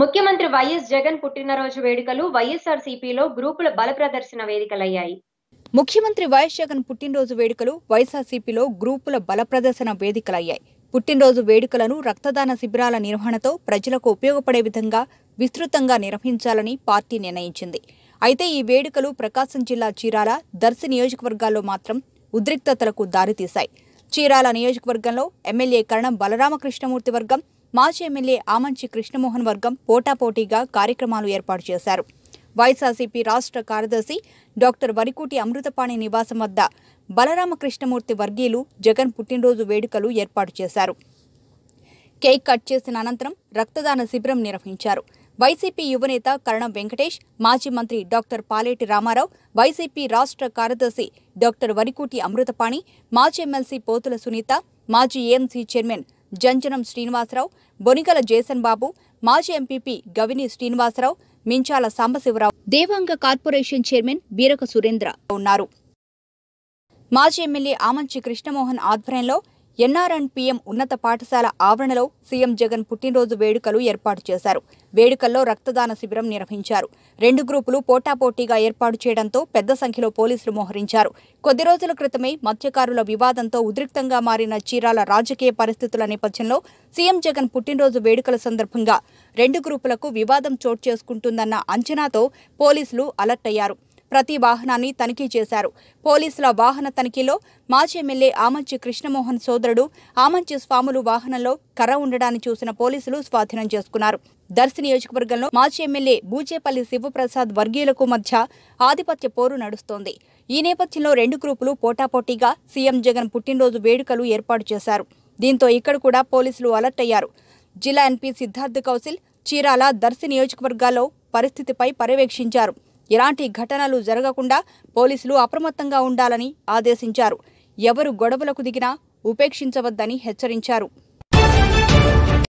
ముఖ్యమంత్రి వైఎస్ జగన్ పుట్టినరోజు వేడుకలు వైఎస్ఆర్ సిపిలో గ్రూపుల బల ప్రదర్శన వేదికలయ్యాయి ముఖ్యమంత్రి వైఎస్ జగన్ పుట్టినరోజు వేడుకలు వైఎస్ఆర్సీపీలో గ్రూపుల బల ప్రదర్శన వేదికలయ్యాయి పుట్టినరోజు వేడుకలను రక్తదాన శిబిరాల నిర్వహణతో ప్రజలకు ఉపయోగపడే విధంగా విస్తృతంగా నిర్వహించాలని పార్టీ నిర్ణయించింది అయితే ఈ వేడుకలు ప్రకాశం జిల్లా చీరాల దర్శి నియోజకవర్గాల్లో మాత్రం ఉద్రిక్తతలకు దారితీశాయి చీరాల నియోజకవర్గంలో ఎమ్మెల్యే కరణం బలరామకృష్ణమూర్తి వర్గం మాజీ ఎమ్మెల్యే ఆమంచి కృష్ణమోహన్ వర్గం పోటాపోటీగా కార్యక్రమాలు ఏర్పాటు చేశారు వైఎస్ఆర్సీపీ రాష్ట్ర కార్యదర్శి డాక్టర్ వరికూటి అమృతపాణి నివాసం వద్ద బలరామకృష్ణమూర్తి వర్గీయులు జగన్ పుట్టినరోజు వేడుకలు ఏర్పాటు చేశారు కేక్ కట్ చేసిన అనంతరం రక్తదాన శిబిరం నిర్వహించారు వైసీపీ యువనేత కరణం వెంకటేష్ మాజీ మంత్రి డాక్టర్ పాలేటి రామారావు వైసీపీ రాష్ట్ర కార్యదర్శి డాక్టర్ వరికూటి అమృతపాణి మాజీ ఎమ్మెల్సీ పోతుల సునీత మాజీ AMC chairman Janjanam Srinivasarao Bonikala Jason Babu మాజీ MPP Gavini Srinivasarao Minchala Sambasivarao Devanga corporation chairman Beeraka Surendra ఉన్నారు మాజీ ఎమ్మెల్యే ఆమంచి కృష్ణమోహన్ ఆధ్వర్యంలో ఎన్ఆర్ఎన్పిఎం ఉన్నత పాఠశాల ఆవరణలో సీఎం జగన్ పుట్టినరోజు వేడుకలు ఏర్పాటు చేశారు వేడుకల్లో రక్తదాన శిబిరం నిర్వహించారు రెండు గ్రూపులు పోటాపోటీగా ఏర్పాటు చేయడంతో పెద్ద సంఖ్యలో పోలీసులు మోహరించారు కొద్ది రోజుల క్రితమే మత్స్యకారుల వివాదంతో ఉద్రిక్తంగా మారిన చీరాల రాజకీయ పరిస్థితుల నేపథ్యంలో సీఎం జగన్ పుట్టినరోజు వేడుకల సందర్భంగా రెండు గ్రూపులకు వివాదం చోటు చేసుకుంటుందన్న అంచనాతో పోలీసులు అలర్ట్ అయ్యారు ప్రతి వాహనాన్ని తనిఖీ చేశారు పోలీసుల వాహన తనిఖీలో మాజీ ఎమ్మెల్యే ఆమంచి కృష్ణమోహన్ సోదరుడు ఆమంచి స్వాములు వాహనంలో కర్ర ఉండడాన్ని చూసిన పోలీసులు స్వాధీనం చేసుకున్నారు దర్శి నియోజకవర్గంలో మాజీ ఎమ్మెల్యే బూచేపల్లి శివప్రసాద్ వర్గీయులకు మధ్య ఆధిపత్య పోరు నడుస్తోంది ఈ నేపథ్యంలో రెండు గ్రూపులు పోటాపోటీగా సీఎం జగన్ పుట్టినరోజు వేడుకలు ఏర్పాటు చేశారు దీంతో ఇక్కడ కూడా పోలీసులు అలర్ట్ అయ్యారు జిల్లా ఎంపీ సిద్ధార్థ్ కౌశిల్ చీరాల దర్శి నియోజకవర్గాల్లో పరిస్థితిపై పర్యవేక్షించారు ఎలాంటి ఘటనలు జరగకుండా పోలీసులు అప్రమత్తంగా ఉండాలని ఆదేశించారు ఎవరు గొడవలకు దిగినా ఉపేక్షించవద్దని హెచ్చరించారు